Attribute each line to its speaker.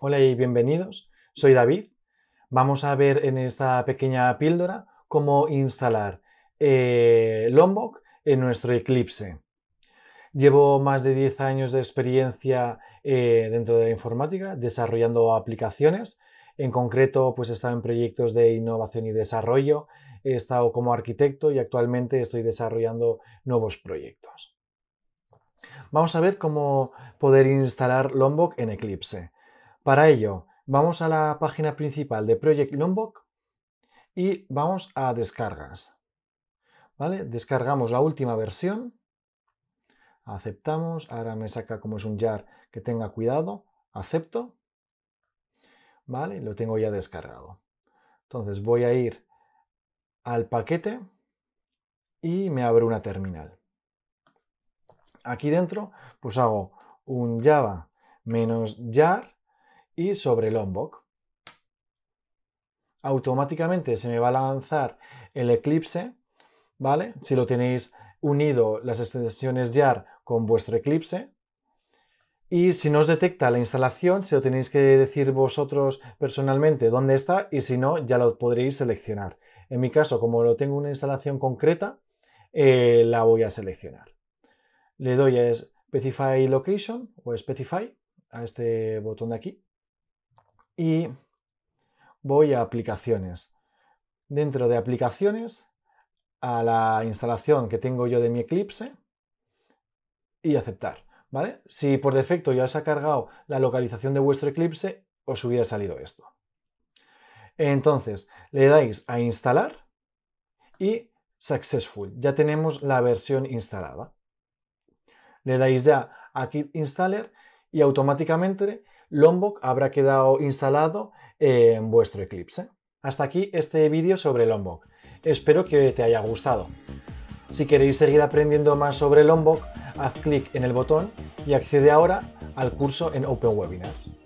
Speaker 1: Hola y bienvenidos. Soy David. Vamos a ver en esta pequeña píldora cómo instalar eh, Lombok en nuestro Eclipse. Llevo más de 10 años de experiencia eh, dentro de la informática desarrollando aplicaciones. En concreto, pues he estado en proyectos de innovación y desarrollo, he estado como arquitecto y actualmente estoy desarrollando nuevos proyectos. Vamos a ver cómo poder instalar Lombok en Eclipse. Para ello, vamos a la página principal de Project Lombok y vamos a descargas. ¿Vale? Descargamos la última versión, aceptamos, ahora me saca como es un jar que tenga cuidado, acepto, ¿vale? Lo tengo ya descargado. Entonces voy a ir al paquete y me abro una terminal. Aquí dentro pues hago un java menos jar y sobre Lombok. Automáticamente se me va a lanzar el eclipse, ¿vale? Si lo tenéis unido las extensiones YAR con vuestro eclipse. Y si no os detecta la instalación, se lo tenéis que decir vosotros personalmente dónde está y si no, ya lo podréis seleccionar. En mi caso, como lo tengo una instalación concreta, eh, la voy a seleccionar. Le doy a Specify Location o Specify a este botón de aquí y voy a aplicaciones. Dentro de aplicaciones, a la instalación que tengo yo de mi Eclipse y aceptar. ¿vale? Si por defecto ya os ha cargado la localización de vuestro Eclipse, os hubiera salido esto. Entonces, le dais a instalar y successful. Ya tenemos la versión instalada. Le dais ya a Kit Installer y automáticamente Lombok habrá quedado instalado en vuestro Eclipse. Hasta aquí este vídeo sobre Lombok. Espero que te haya gustado. Si queréis seguir aprendiendo más sobre Lombok, haz clic en el botón y accede ahora al curso en Open Webinars.